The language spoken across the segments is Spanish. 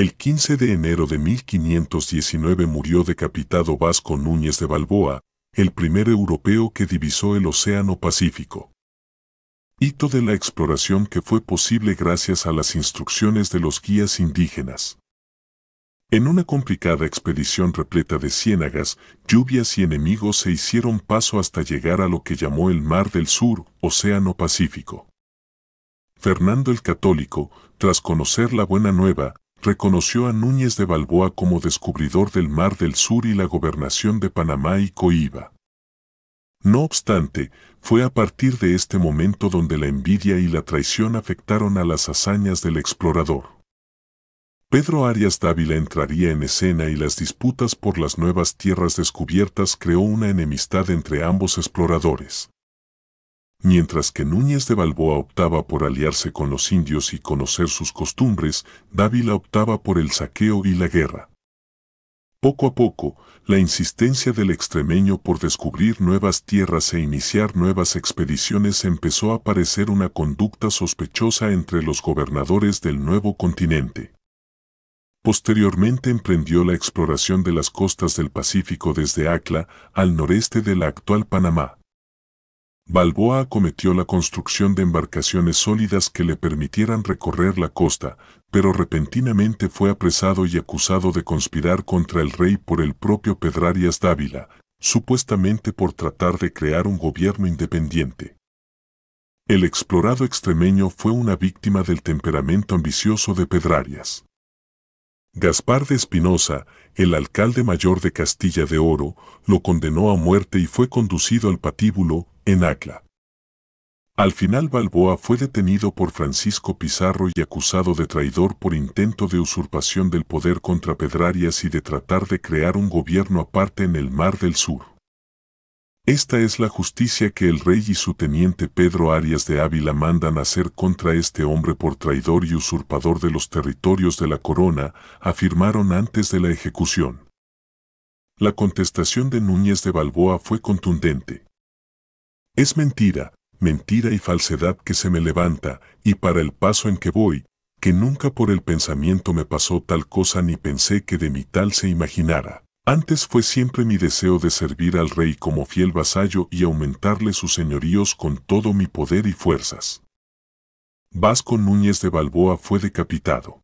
El 15 de enero de 1519 murió decapitado Vasco Núñez de Balboa, el primer europeo que divisó el Océano Pacífico. Hito de la exploración que fue posible gracias a las instrucciones de los guías indígenas. En una complicada expedición repleta de ciénagas, lluvias y enemigos se hicieron paso hasta llegar a lo que llamó el Mar del Sur, Océano Pacífico. Fernando el Católico, tras conocer la buena nueva, reconoció a Núñez de Balboa como descubridor del Mar del Sur y la gobernación de Panamá y Coiba. No obstante, fue a partir de este momento donde la envidia y la traición afectaron a las hazañas del explorador. Pedro Arias Dávila entraría en escena y las disputas por las nuevas tierras descubiertas creó una enemistad entre ambos exploradores. Mientras que Núñez de Balboa optaba por aliarse con los indios y conocer sus costumbres, Dávila optaba por el saqueo y la guerra. Poco a poco, la insistencia del extremeño por descubrir nuevas tierras e iniciar nuevas expediciones empezó a parecer una conducta sospechosa entre los gobernadores del nuevo continente. Posteriormente emprendió la exploración de las costas del Pacífico desde Acla, al noreste de la actual Panamá. Balboa acometió la construcción de embarcaciones sólidas que le permitieran recorrer la costa, pero repentinamente fue apresado y acusado de conspirar contra el rey por el propio Pedrarias Dávila, supuestamente por tratar de crear un gobierno independiente. El explorado extremeño fue una víctima del temperamento ambicioso de Pedrarias. Gaspar de Espinosa, el alcalde mayor de Castilla de Oro, lo condenó a muerte y fue conducido al patíbulo, en Acla. Al final Balboa fue detenido por Francisco Pizarro y acusado de traidor por intento de usurpación del poder contra Pedrarias y de tratar de crear un gobierno aparte en el Mar del Sur. Esta es la justicia que el rey y su teniente Pedro Arias de Ávila mandan hacer contra este hombre por traidor y usurpador de los territorios de la corona, afirmaron antes de la ejecución. La contestación de Núñez de Balboa fue contundente. Es mentira, mentira y falsedad que se me levanta, y para el paso en que voy, que nunca por el pensamiento me pasó tal cosa ni pensé que de mi tal se imaginara. Antes fue siempre mi deseo de servir al rey como fiel vasallo y aumentarle sus señoríos con todo mi poder y fuerzas. Vasco Núñez de Balboa fue decapitado.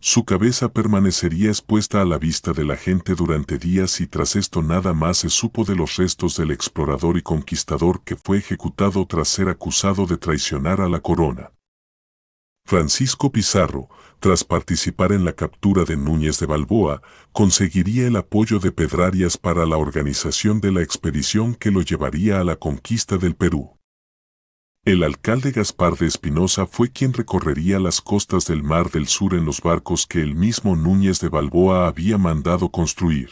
Su cabeza permanecería expuesta a la vista de la gente durante días y tras esto nada más se supo de los restos del explorador y conquistador que fue ejecutado tras ser acusado de traicionar a la corona. Francisco Pizarro, tras participar en la captura de Núñez de Balboa, conseguiría el apoyo de Pedrarias para la organización de la expedición que lo llevaría a la conquista del Perú. El alcalde Gaspar de Espinosa fue quien recorrería las costas del Mar del Sur en los barcos que el mismo Núñez de Balboa había mandado construir.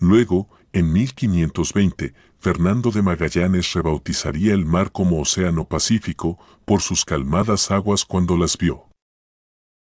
Luego, en 1520, Fernando de Magallanes rebautizaría el mar como Océano Pacífico por sus calmadas aguas cuando las vio.